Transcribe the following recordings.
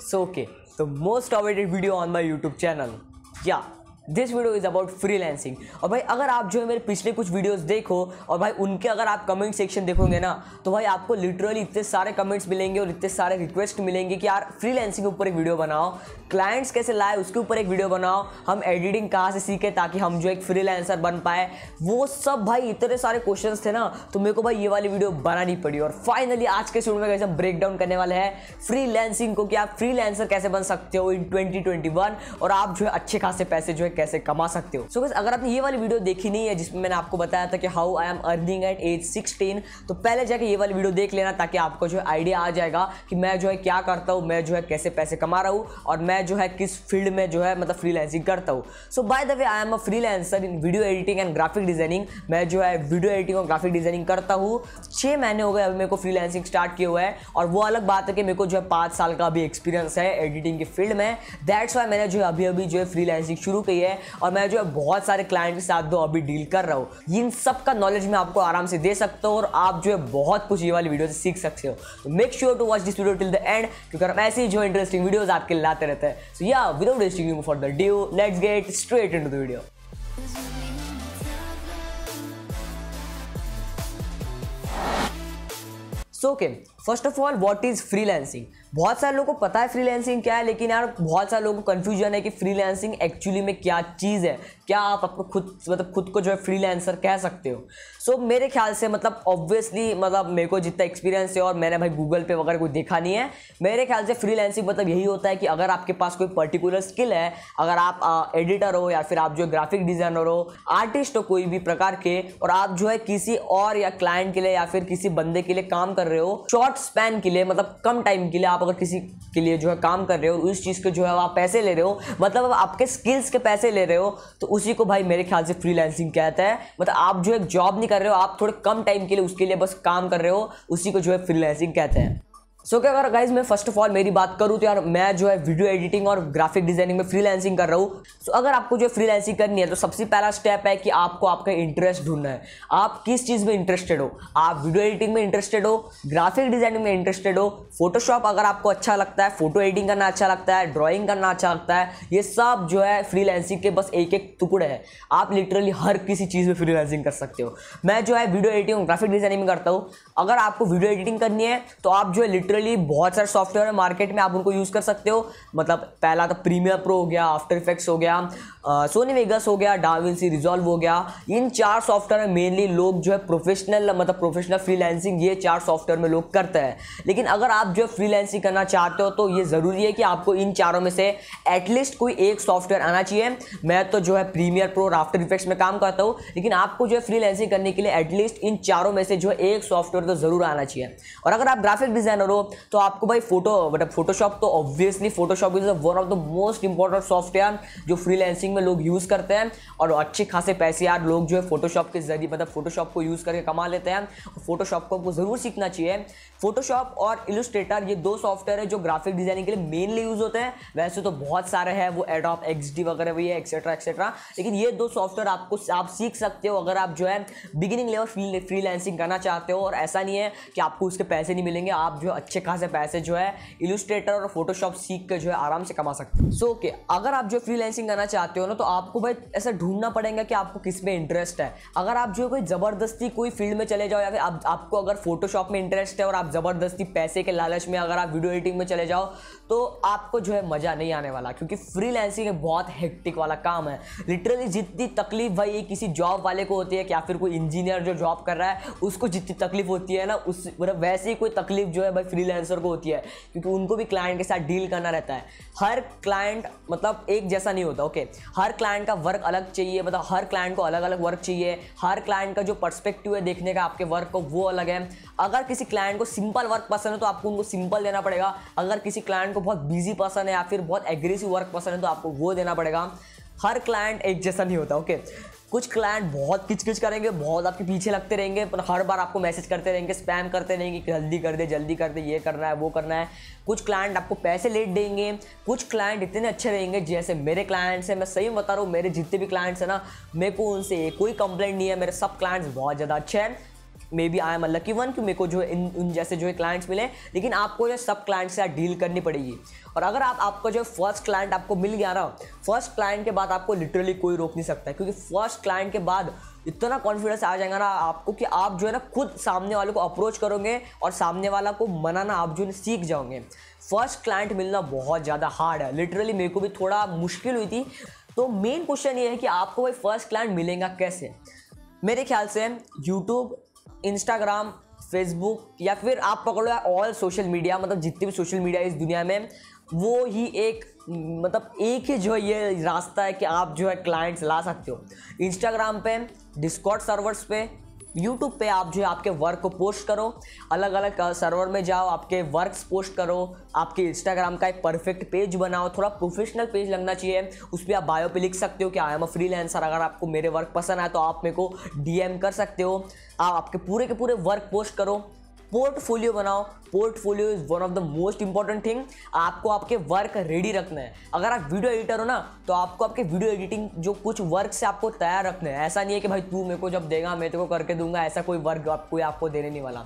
So okay. The most awaited video on my YouTube channel. Yeah, this video is about freelancing और भाई अगर आप जो है मेरे पिछले कुछ वीडियोस देखो और भाई उनके अगर आप कमेंट सेक्शन देखोगे ना तो भाई आपको लिटरली इतने सारे कमेंट्स मिलेंगे और इतने सारे रिक्वेस्ट मिलेंगे कि यार फ्रीलैंसिंग के ऊपर एक वीडियो बनाओ क्लाइंट्स कैसे लाए उसके ऊपर एक वीडियो बनाओ हम एडिटिंग कहाँ से सीखे ताकि हम जो एक फ्रीलैंसर बन पाए वो सब भाई इतने सारे क्वेश्चन थे ना तो मेरे को भाई ये वाली वीडियो बनानी पड़ी और फाइनली आज के शुरू में कैसे ब्रेक डाउन करने वाले हैं फ्रीलैंसिंग को कि आप लैंसर कैसे बन सकते हो इन वन और आप जो है अच्छे खासे पैसे जो है कैसे कमा सकते हो सो so, अगर आपने ये वाली वीडियो देखी नहीं है जिसमें मैंने आपको बताया था कि how I am earning at age sixteen तो पहले जाके ये वाली वीडियो देख लेना ताकि आपको जो है आइडिया आ जाएगा कि मैं जो है क्या करता हूँ मैं जो है कैसे पैसे कमा रहा हूँ और मैं जो है किस फील्ड में जो है मतलब फ्रीलैंसिंग करता हूँ so by the way I am a free in video editing and graphic designing मैं जो है वीडियो एडिटिंग और ग्राफिक डिजाइनिंग करता हूँ छः महीने हो गए अभी मेरे को फ्रीलैंसिंग स्टार्ट किया हुआ है और वो अलग बात है कि मेरे को जो है पाँच साल का अभी एक्सपीरियंस है एडिटिंग के फील्ड में दैट्स वाई मैंने जो है अभी अभी जो है फ्रीलैंसिंग शुरू की है है और मैं जो है बहुत सारे क्लाइंट के साथ दो अभी डील कर रहा हूँ इन सब का नॉलेज मैं आपको आराम से दे सकता हूँ और आप जो है बहुत कुछ ये वाली वीडियो से सीख सकते हो तो make sure to watch this video till the end क्योंकि हम ऐसे ही जो इंटरेस्टिंग वीडियोज आपके लाते रहते हैं so yeah without wasting you for the due let's get straight in the video so के first of all what is freelancing बहुत सारे लोगों को पता है फ्रीलैंसिंग क्या है लेकिन यार बहुत सारे लोगों को कन्फ्यूजन है कि फ्रीलैंसिंग एक्चुअली में क्या चीज़ है क्या आप अपने खुद मतलब खुद को जो है फ्रीलैंसर कह सकते हो सो so, मेरे ख्याल से मतलब ऑब्वियसली मतलब मेरे को जितना एक्सपीरियंस है और मैंने भाई गूगल पे वगैरह कोई देखा नहीं है मेरे ख्याल से फ्रीलैंसिंग मतलब यही होता है कि अगर आपके पास कोई पर्टिकुलर स्किल है अगर आप एडिटर हो या फिर आप जो ग्राफिक डिज़ाइनर हो आर्टिस्ट हो कोई भी प्रकार के और आप जो है किसी और या क्लाइंट के लिए या फिर किसी बंदे के लिए काम कर रहे हो शॉर्ट शॉर्ट स्पैन के लिए मतलब कम टाइम के लिए आप अगर किसी के लिए जो है काम कर रहे हो उस चीज़ के जो है आप पैसे ले रहे हो मतलब आपके स्किल्स के पैसे ले रहे हो तो उसी को भाई मेरे ख्याल से फ्रीलैंसिंग कहता है मतलब आप जो है जॉब नहीं कर रहे हो आप थोड़े कम टाइम के लिए उसके लिए बस काम कर रहे हो उसी को जो है फ्रीलांसिंग कहते हैं सो क्या अगर गाइज मैं फर्स्ट ऑफ ऑल मेरी बात करूँ तो यार मैं जो है वीडियो एडिटिंग और ग्राफिक डिजाइनिंग में फ्रीलैंसिंग कर रहा हूँ सो so, अगर आपको जो फ्रीलैंसिंग करनी है तो सबसे पहला स्टेप है कि आपको आपका इंटरेस्ट ढूंढना है आप किस चीज़ में इंटरेस्टेड हो आप वीडियो एडिटिंग में इंटरेस्टेड हो ग्राफिक डिजाइनिंग में इंटरेस्टेड हो फोटोशॉप अगर आपको अच्छा लगता है फोटो एडिटिंग करना अच्छा लगता है ड्रॉइंग करना अच्छा लगता है ये सब जो है फ्रीलैंसिंग के बस एक एक टुकड़े हैं आप लिटरली हर किसी चीज़ में फ्रीलैंसिंग कर सकते हो मैं जो है वीडियो एडिटिंग ग्राफिक डिजाइनिंग में करता हूँ अगर आपको वीडियो एडिटिंग करनी है तो आप जो है लिटरली बहुत सारे सॉफ्टवेयर है मार्केट में आप उनको यूज़ कर सकते हो मतलब पहला तो प्रीमियर प्रो हो गया आफ्टर इफेक्ट्स हो गया सोनी वेगस हो गया डाविंसी रिजॉल्व हो गया इन चार सॉफ्टवेयर में मेनली लोग जो है प्रोफेशनल मतलब प्रोफेशनल फ्रीलैंसिंग ये चार सॉफ्टवेयर में लोग करते हैं लेकिन अगर आप जो है फ्रीलैंसिंग करना चाहते हो तो ये ज़रूरी है कि आपको इन चारों में से एटलीस्ट कोई एक सॉफ्टवेयर आना चाहिए मैं तो जो है प्रीमियर प्रो और आफ्टर इफेक्ट्स में काम करता हूँ लेकिन आपको जो है फ्रीलैंसिंग करने के लिए एटलीस्ट इन चारों में से जो है एक सॉफ्टवेयर तो ज़रूर आना चाहिए और अगर आप ग्राफिक डिज़ाइनर हो हो तो आपको भाई फोटो मतलब फोटोशॉप तो obviously Photoshop is one of the most important software जो फ्रीलैंसिंग में लोग यूज़ करते हैं और अच्छे खासे पैसे यार लोग जो है फोटोशॉप के जरिए मतलब फोटोशॉप को यूज़ करके कमा लेते हैं फोटोशॉप को आपको ज़रूर सीखना चाहिए फोटोशॉप और इलुस्ट्रेटर ये दो सॉफ्टवेयर है जो ग्राफिक डिजाइनिंग के लिए मेनली यूज़ होते हैं वैसे तो बहुत सारे हैं वो एडॉप एक्स वगैरह भी है एक्सेट्रा एक्सेट्रा लेकिन ये दो सॉफ्टवेयर आपको आप सीख सकते हो अगर आप जो है बिगिनिंग लेवल फ्री करना चाहते हो और ऐसा नहीं है कि आपको उसके पैसे नहीं मिलेंगे आप जो अच्छे खासे पैसे जो है इलुस्ट्रेटर और फोटोशॉप सीख कर जो है आराम से कमा सकते हैं सो ओके अगर आप जो फ्रीलैंसिंग करना चाहते हो ना तो आपको भाई ऐसा ढूंढना पड़ेगा कि आपको किस में इंटरेस्ट है अगर आप जो कोई ज़बरदस्ती कोई फील्ड में चले जाओ या फिर आप, आपको अगर फोटोशॉप में इंटरेस्ट है और आप ज़बरदस्ती पैसे के लालच में अगर आप वीडियो एडिटिंग में चले जाओ तो आपको जो है मज़ा नहीं आने वाला क्योंकि फ्री एक बहुत हेक्टिक वाला काम है लिटरली जितनी तकलीफ भाई ये किसी जॉब वाले को होती है या फिर कोई इंजीनियर जो जॉब कर रहा है उसको जितनी तकलीफ होती है ना उस मतलब वैसे ही कोई तकलीफ जो है भाई फ्रीलांसर को होती है क्योंकि उनको भी क्लाइंट के साथ डील करना रहता है हर क्लाइंट मतलब एक जैसा नहीं होता ओके हर क्लाइंट का वर्क अलग चाहिए मतलब हर क्लाइंट को अलग अलग वर्क चाहिए हर क्लाइंट का जो पर्सपेक्टिव है देखने का आपके वर्क को वो अलग है अगर किसी क्लाइंट को सिंपल वर्क पसंद है तो आपको उनको सिंपल देना पड़ेगा अगर किसी क्लाइंट को बहुत बिजी पसंद है या फिर बहुत एग्रेसिव वर्क पसंद है तो आपको वो देना पड़ेगा हर क्लाइंट एक जैसा नहीं होता ओके कुछ क्लाइंट बहुत किचकिच करेंगे बहुत आपके पीछे लगते रहेंगे पर हर बार आपको मैसेज करते रहेंगे स्पैम करते रहेंगे कि जल्दी कर दे जल्दी कर दे ये करना है वो करना है कुछ क्लाइंट आपको पैसे लेट देंगे कुछ क्लाइंट इतने अच्छे रहेंगे जैसे मेरे क्लाइंट्स हैं मैं सही बता रहा हूँ मेरे जितने भी क्लाइंट्स हैं ना मेरे को उनसे कोई कंप्लेंट नहीं है मेरे सब क्लाइंट्स बहुत ज़्यादा अच्छे हैं maybe I am lucky one कि मेरे को जो इन उन जैसे जो है क्लाइंट्स मिले लेकिन आपको जो सब क्लाइंट से डील करनी पड़ेगी और अगर आप आपका जो फर्स्ट क्लाइंट आपको मिल गया ना फर्स्ट क्लाइंट के बाद आपको लिटरली कोई रोक नहीं सकता क्योंकि फर्स्ट क्लाइंट के बाद इतना कॉन्फिडेंस आ जाएगा ना आपको कि आप जो है ना खुद सामने वाले को अप्रोच करोगे और सामने वाला को मनाना आप जो है सीख जाओगे फर्स्ट क्लाइंट मिलना बहुत ज़्यादा हार्ड है लिटरली मेरे को भी थोड़ा मुश्किल हुई थी तो मेन क्वेश्चन ये है कि आपको भाई फर्स्ट क्लाइंट मिलेगा कैसे मेरे ख्याल से यूट्यूब इंस्टाग्राम फेसबुक या फिर आप पकड़ो या ऑल सोशल मीडिया मतलब जितने भी सोशल मीडिया इस दुनिया में वो ही एक मतलब एक ही जो है ये रास्ता है कि आप जो है क्लाइंट्स ला सकते हो इंस्टाग्राम पे डिस्कॉट सर्वर्स पे यूट्यूब पे आप जो है आपके वर्क को पोस्ट करो अलग अलग सर्वर में जाओ आपके वर्क्स पोस्ट करो आपके इंस्टाग्राम का एक परफेक्ट पेज बनाओ थोड़ा प्रोफेशनल पेज लगना चाहिए उस पर आप बायो पे लिख सकते हो कि आई एम अ फ्री अगर आपको मेरे वर्क पसंद आए तो आप मेरे को डी कर सकते हो आप आपके पूरे के पूरे वर्क पोस्ट करो पोर्टफोलियो बनाओ portfolio is one of the most important thing आपको आपके वर्क रेडी रखना है अगर आप वीडियो एडिटर हो ना तो आपको आपके वीडियो एडिटिंग जो कुछ वर्क से आपको तैयार रखना है ऐसा नहीं है कि भाई तू मेरे को जब देगा मैं तेरे को करके दूंगा ऐसा कोई वर्क आप कोई आपको देने नहीं वाला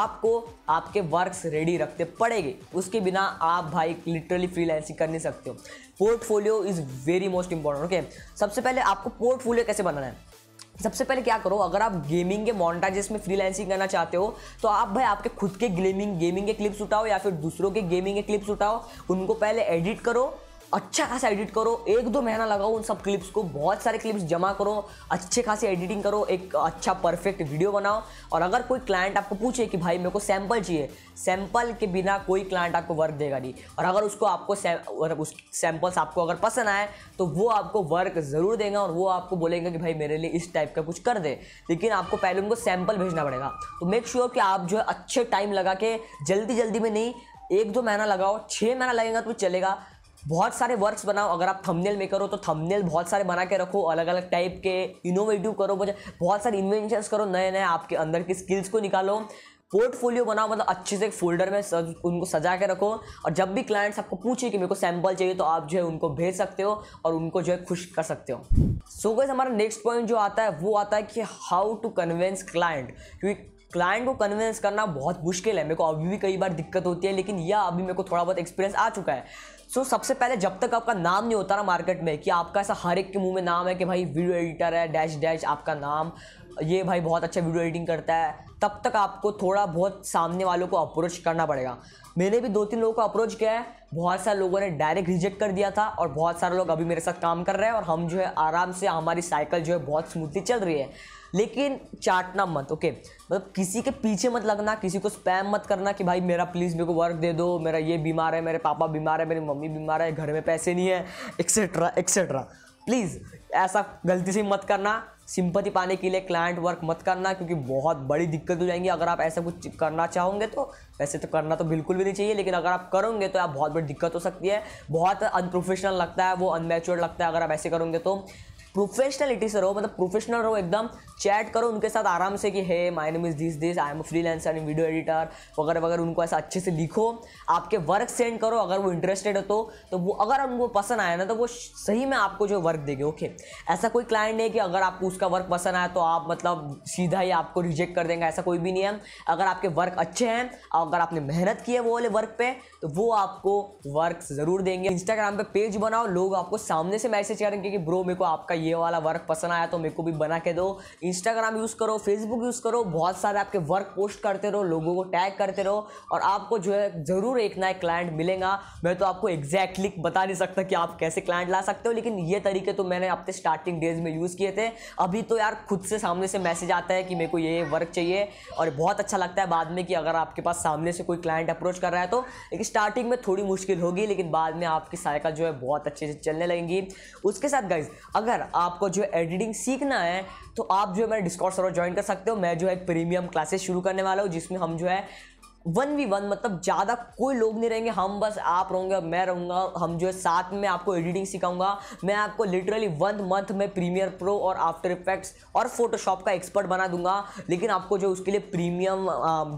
आपको आपके वर्क रेडी रखते पड़ेंगे उसके बिना आप भाई लिटरली फ्रीलांसिंग कर नहीं सकते हो portfolio is very most important okay सबसे पहले आपको पोर्टफोलियो कैसे बनाना है सबसे पहले क्या करो अगर आप गेमिंग के मॉन्टाजेस में फ्रीलांसिंग करना चाहते हो तो आप भाई आपके खुद के गेमिंग गेमिंग के क्लिप्स उठाओ या फिर दूसरों के गेमिंग के क्लिप्स उठाओ उनको पहले एडिट करो अच्छा खासा एडिट करो एक दो महीना लगाओ उन सब क्लिप्स को बहुत सारे क्लिप्स जमा करो अच्छे खासे एडिटिंग करो एक अच्छा परफेक्ट वीडियो बनाओ और अगर कोई क्लाइंट आपको पूछे कि भाई मेरे को सैंपल चाहिए सैंपल के बिना कोई क्लाइंट आपको वर्क देगा नहीं और अगर उसको आपको उस सैंपल्स आपको अगर पसंद आए तो वो आपको वर्क ज़रूर देंगे और वो आपको बोलेंगे कि भाई मेरे लिए इस टाइप का कुछ कर दे लेकिन आपको पहले उनको सैंपल भेजना पड़ेगा तो मेक श्योर कि आप जो है अच्छे टाइम लगा के जल्दी जल्दी में नहीं एक दो महीना लगाओ छः महीना लगेगा तो चलेगा बहुत सारे वर्क्स बनाओ अगर आप थंबनेल में करो तो थंबनेल बहुत सारे बना के रखो अलग अलग टाइप के इनोवेटिव करो बहुत सारे इन्वेंशंस करो नए नए आपके अंदर की स्किल्स को निकालो पोर्टफोलियो बनाओ मतलब अच्छे से फोल्डर में सज, उनको सजा के रखो और जब भी क्लाइंट्स आपको पूछे कि मेरे को सैंपल चाहिए तो आप जो है उनको भेज सकते हो और उनको जो है खुश कर सकते हो सो so गैस हमारा नेक्स्ट पॉइंट जो आता है वो आता है कि हाउ टू कन्वेंस क्लाइंट क्योंकि क्लाइंट को कन्विंस करना बहुत मुश्किल है मेरे को अभी भी कई बार दिक्कत होती है लेकिन यह अभी मेरे को थोड़ा बहुत एक्सपीरियंस आ चुका है सो so, सबसे पहले जब तक आपका नाम नहीं होता ना मार्केट में कि आपका ऐसा हर एक के मुंह में नाम है कि भाई वीडियो एडिटर है डैश डैश आपका नाम ये भाई बहुत अच्छा वीडियो एडिटिंग करता है तब तक आपको थोड़ा बहुत सामने वालों को अप्रोच करना पड़ेगा मैंने भी दो तीन लोगों को अप्रोच किया है बहुत सारे लोगों ने डायरेक्ट रिजेक्ट कर दिया था और बहुत सारे लोग अभी मेरे साथ काम कर रहे हैं और हम जो है आराम से हमारी साइकिल जो है बहुत स्मूथली चल रही है लेकिन चाटना मत ओके मतलब किसी के पीछे मत लगना किसी को स्पैम मत करना कि भाई मेरा प्लीज़ मेरे को वर्क दे दो मेरा ये बीमार है मेरे पापा बीमार है मेरी मम्मी बीमार है घर में पैसे नहीं है एक्सेट्रा एक्सेट्रा प्लीज़ ऐसा गलती से मत करना सिंपति पाने के लिए क्लाइंट वर्क मत करना क्योंकि बहुत बड़ी दिक्कत हो जाएंगी अगर आप ऐसा कुछ करना चाहोगे तो वैसे तो करना तो बिल्कुल भी नहीं चाहिए लेकिन अगर आप करोगे तो आप बहुत बड़ी दिक्कत हो सकती है बहुत अनप्रोफेशनल लगता है वो अनमेच्योर लगता है अगर आप ऐसे करोगे तो इट इज रहो मतलब प्रोफेशनल रहो एकदम चैट करो उनके साथ आराम से कि hey my name is this this I am freelancer and video editor वगैरह वगैरह उनको ऐसा अच्छे से लिखो आपके वर्क सेंड करो अगर वो इंटरेस्टेड हो तो तो वो अगर उनको पसंद आया ना तो वो सही में आपको जो वर्क देंगे ओके ऐसा कोई क्लाइंट है कि अगर आपको उसका वर्क पसंद आया तो आप मतलब सीधा ही आपको रिजेक्ट कर देंगे ऐसा कोई भी नहीं है अगर आपके वर्क अच्छे हैं अगर आपने मेहनत की है वो वाले वर्क पे तो वो आपको वर्क ज़रूर देंगे इंस्टाग्राम पे पेज बनाओ लोग आपको सामने से मैसेज करेंगे कि ब्रो मेरे को आपका ये वाला वर्क पसंद आया तो मेरे को भी बना के दो इंस्टाग्राम यूज़ करो फेसबुक यूज़ करो बहुत सारे आपके वर्क पोस्ट करते रहो लोगों को टैग करते रहो और आपको जो है ज़रूर एक ना एक क्लाइंट मिलेगा मैं तो आपको एग्जैक्टली बता नहीं सकता कि आप कैसे क्लाइंट ला सकते हो लेकिन ये तरीके तो मैंने अपने स्टार्टिंग डेज में यूज़ किए थे अभी तो यार खुद से सामने से मैसेज आता है कि मेरे को ये वर्क चाहिए और बहुत अच्छा लगता है बाद में कि अगर आपके पास सामने से कोई क्लाइंट अप्रोच कर रहा है तो लेकिन स्टार्टिंग में थोड़ी मुश्किल होगी लेकिन बाद में आपकी साइकिल जो है बहुत अच्छे से चलने लगेंगी उसके साथ गाइज अगर आपको जो एडिटिंग सीखना है तो आप जो है मेरे डिस्कॉर्ड सर्वर ज्वाइन कर सकते हो मैं जो है प्रीमियम क्लासेस शुरू करने वाला हूँ जिसमें हम जो है वन वी वन मतलब ज़्यादा कोई लोग नहीं रहेंगे हम बस आप रहोगे मैं रहूँगा हम जो है साथ में आपको एडिटिंग सिखाऊंगा मैं आपको लिटरली वन मंथ में प्रीमियर प्रो और आफ्टर इफेक्ट्स और फोटोशॉप का एक्सपर्ट बना दूंगा लेकिन आपको जो उसके लिए प्रीमियम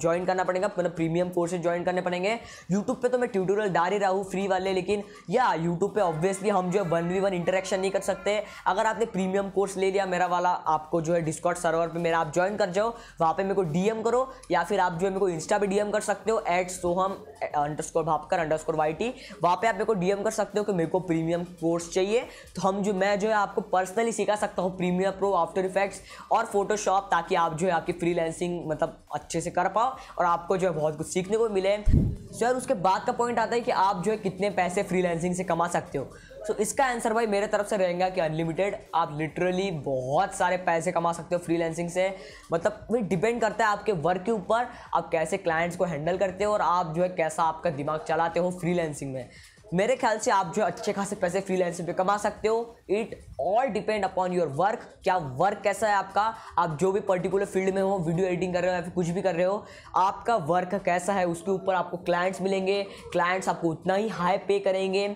ज्वाइन करना पड़ेगा मतलब प्रीमियम कोर्सेज ज्वाइन करने पड़ेंगे यूट्यूब पर तो मैं ट्यूटोरियल डाल ही रहा हूँ फ्री वाले लेकिन या यूट्यूब पर ऑब्वियसली हम जो है वन वी वन इंटरेक्शन नहीं कर सकते अगर आपने प्रीमियम कोर्स ले लिया मेरा वाला आपको जो है डिस्कॉट सर्वर पर मेरा आप ज्वाइन कर जाओ वहाँ पर मेरे को डीएम करो या फिर आप जो है मेरे को इंस्टा पर डीएम कर सकते हो at Soham underscore Bhapkar underscore Y T वहाँ पर आप मेरे को डी कर सकते हो कि मेरे को प्रीमियम कोर्स चाहिए तो हम जो मैं जो है आपको पर्सनली सिखा सकता हूँ प्रीमियम प्रो आफ्टर इफेक्ट्स और फोटोशॉप ताकि आप जो है आपकी फ्रीलैंसिंग मतलब अच्छे से कर पाओ और आपको जो है बहुत कुछ सीखने को मिले सर उसके बाद का पॉइंट आता है कि आप जो है कितने पैसे फ्रीलैंसिंग से कमा सकते हो सो so, इसका आंसर भाई मेरे तरफ से रहेगा कि अनलिमिटेड आप लिटरली बहुत सारे पैसे कमा सकते हो फ्रीलैंसिंग से मतलब वही डिपेंड करता है आपके वर्क के ऊपर आप कैसे क्लाइंट्स को हैंडल करते हो और आप जो है कैसा आपका दिमाग चलाते हो फ्रीलैंसिंग में मेरे ख्याल से आप जो अच्छे खासे पैसे फ्रीलैंसिंग पे कमा सकते हो it all depend upon your work क्या वर्क कैसा है आपका आप जो भी पर्टिकुलर फील्ड में हो वीडियो एडिटिंग कर रहे हो या फिर कुछ भी कर रहे हो आपका वर्क कैसा है उसके ऊपर आपको क्लाइंट्स मिलेंगे क्लाइंट्स आपको उतना ही हाई पे करेंगे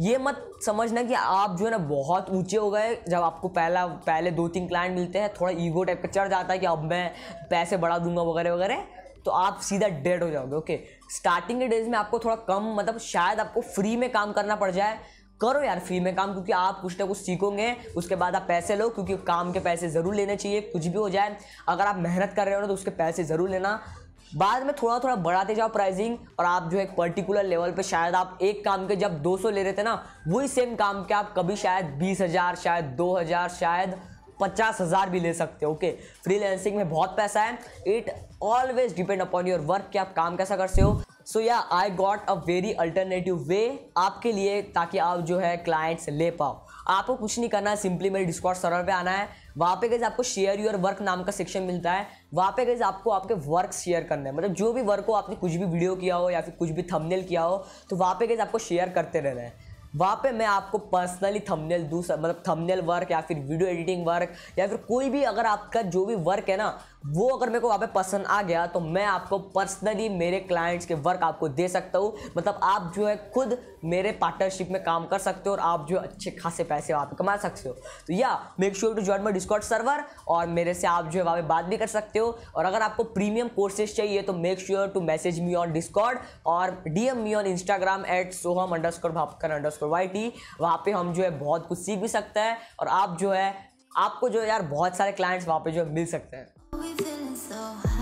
ये मत समझना कि आप जो है ना बहुत ऊंचे हो गए जब आपको पहला पहले दो तीन क्लाइंट मिलते हैं थोड़ा ईगो टाइप का चढ़ जाता है कि अब मैं पैसे बढ़ा दूंगा वगैरह वगैरह तो आप सीधा डेड हो जाओगे ओके स्टार्टिंग के डेज में आपको थोड़ा कम मतलब शायद आपको फ्री में काम करना पड़ जाए करो यार फ्री में काम क्योंकि आप कुछ ना कुछ सीखोगे उसके बाद आप पैसे लो क्योंकि काम के पैसे ज़रूर लेने चाहिए कुछ भी हो जाए अगर आप मेहनत कर रहे हो ना तो उसके पैसे ज़रूर लेना बाद में थोड़ा थोड़ा बढ़ाते जाओ प्राइसिंग और आप जो एक पर्टिकुलर लेवल पे शायद आप एक काम के जब 200 ले रहे थे ना वही सेम काम के आप कभी शायद 20,000 शायद 2,000 शायद पचास हज़ार भी ले सकते हो ओके फ्रीलैंसिंग में बहुत पैसा है it always depend upon your work कि आप काम कैसा करते हो so yeah I got a very alternative way आपके लिए ताकि आप जो है क्लाइंट्स ले पाओ आपको कुछ नहीं करना है सिंपली मेरे डिस्कॉर्ड सर्वर पे आना है वहाँ पे कैसे आपको शेयर योर वर्क नाम का सेक्शन मिलता है वहाँ पे कैसे आपको आपके वर्क शेयर करना है मतलब जो भी वर्क हो आपने कुछ भी वीडियो किया हो या फिर कुछ भी थंबनेल किया हो तो वहाँ पे कैसे आपको शेयर करते रहना है वहाँ पे मैं आपको पर्सनली थंबनेल दूसरा मतलब थंबनेल वर्क या फिर वीडियो एडिटिंग वर्क या फिर कोई भी अगर आपका जो भी वर्क है ना वो अगर मेरे को वहाँ पे पसंद आ गया तो मैं आपको पर्सनली मेरे क्लाइंट्स के वर्क आपको दे सकता हूँ मतलब आप जो है खुद मेरे पार्टनरशिप में काम कर सकते हो और आप जो अच्छे खासे पैसे वहाँ पर कमा सकते हो तो yeah make sure to join my Discord server और मेरे से आप जो है वहाँ पर बात भी कर सकते हो और अगर आपको प्रीमियम कोर्सेज चाहिए तो make sure to message me on Discord और D M me on Instagram at Soham underscore Bhapkar underscore Y T वहाँ पर हम जो है बहुत कुछ सीख भी सकते हैं और आप जो है आपको जो है यार बहुत सारे क्लाइंट्स वहाँ पे जो है मिल सकते हैं